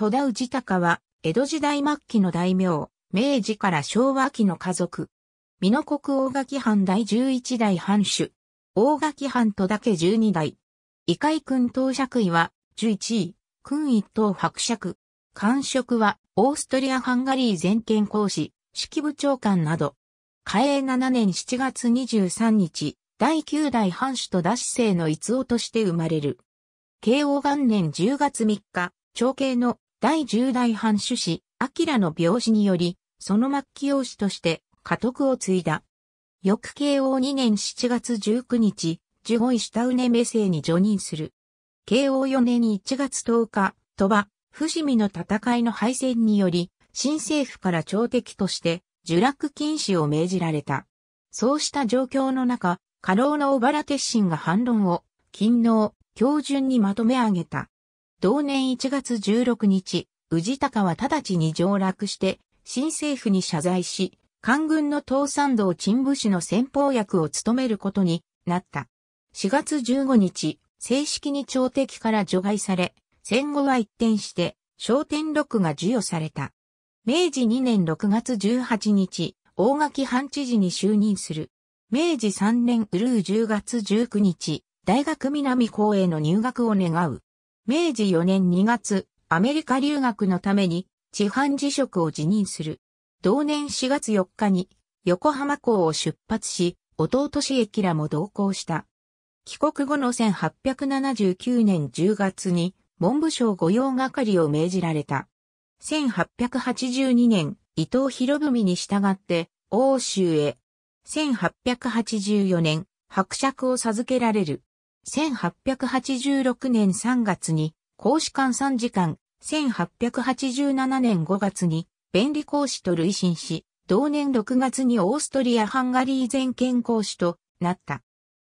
戸田氏高は、江戸時代末期の大名、明治から昭和期の家族。美濃国大垣藩第11代藩主。大垣藩戸田家12代。異界君当爵位は、11位。君一等伯爵。官職は、オーストリア・ハンガリー全権公使、指揮部長官など。嘉永7年7月23日、第9代藩主と出市生の逸夫として生まれる。慶応元年10月3日、長兄の第十代藩主氏、明の病死により、その末期養子として家督を継いだ。翌慶応2年7月19日、十五位下畝名声に除任する。慶応4年1月10日、鳥羽、伏見の戦いの敗戦により、新政府から朝敵として、受落禁止を命じられた。そうした状況の中、過労の小原鉄心が反論を、勤労、教順にまとめ上げた。同年1月16日、宇治高は直ちに上落して、新政府に謝罪し、官軍の東山道陳武氏の先方役を務めることになった。4月15日、正式に朝敵から除外され、戦後は一転して、商天録が授与された。明治2年6月18日、大垣藩知事に就任する。明治3年うるう10月19日、大学南高への入学を願う。明治4年2月、アメリカ留学のために、地藩辞職を辞任する。同年4月4日に、横浜港を出発し、弟志駅らも同行した。帰国後の1879年10月に、文部省御用係を命じられた。1882年、伊藤博文に従って、欧州へ。1884年、伯爵を授けられる。1886年3月に、公使館参事官、1887年5月に、便利公使と累進し、同年6月にオーストリア・ハンガリー全権公使となった。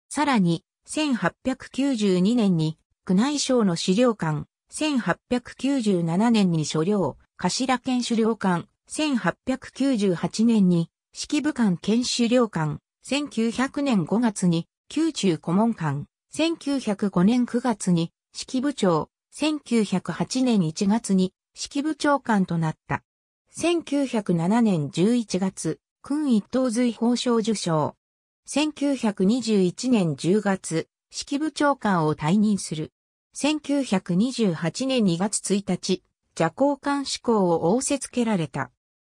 さらに、1892年に、宮内省の資料館、1897年に所領、頭兼資料館、1898年に、式部館兼資料館、1900年5月に、宮中顧問館、1905年9月に指揮部長、1908年1月に指揮部長官となった。1907年11月、君一等随法賞受賞。1921年10月、指揮部長官を退任する。1928年2月1日、邪行官志向を仰せつけられた。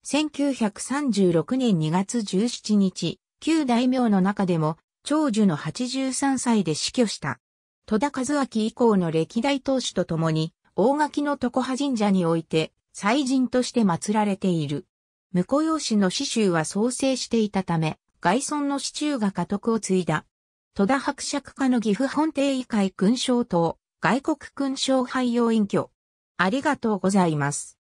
1936年2月17日、旧大名の中でも長寿の83歳で死去した。戸田和明以降の歴代当主と共に、大垣の徳葉神社において、祭神として祀られている。婿養子の死囚は創生していたため、外村の死中が家督を継いだ。戸田伯爵家の岐阜本廷議会勲章等、外国勲章廃用隠居。ありがとうございます。